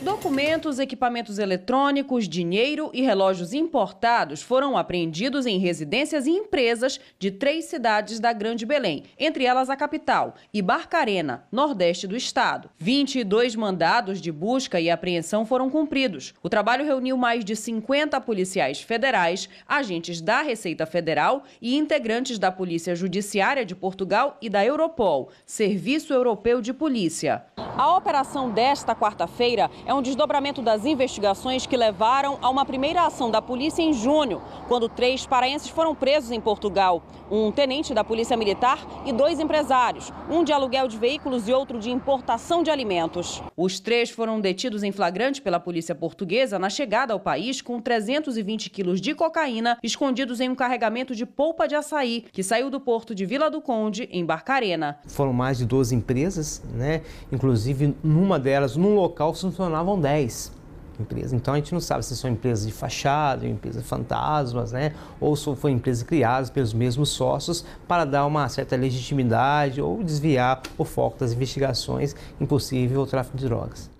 Documentos, equipamentos eletrônicos, dinheiro e relógios importados foram apreendidos em residências e empresas de três cidades da Grande Belém, entre elas a capital, e Barcarena, nordeste do estado. 22 mandados de busca e apreensão foram cumpridos. O trabalho reuniu mais de 50 policiais federais, agentes da Receita Federal e integrantes da Polícia Judiciária de Portugal e da Europol, Serviço Europeu de Polícia. A operação desta quarta-feira é um desdobramento das investigações que levaram a uma primeira ação da polícia em junho, quando três paraenses foram presos em Portugal: um tenente da Polícia Militar e dois empresários, um de aluguel de veículos e outro de importação de alimentos. Os três foram detidos em flagrante pela polícia portuguesa na chegada ao país com 320 quilos de cocaína escondidos em um carregamento de polpa de açaí que saiu do porto de Vila do Conde, em Barcarena. Foram mais de 12 empresas, né? inclusive inclusive numa delas, num local, funcionavam 10 empresas. Então a gente não sabe se são empresas de fachada, empresas fantasmas, né? Ou se foram empresas criadas pelos mesmos sócios para dar uma certa legitimidade ou desviar o foco das investigações em possível tráfico de drogas.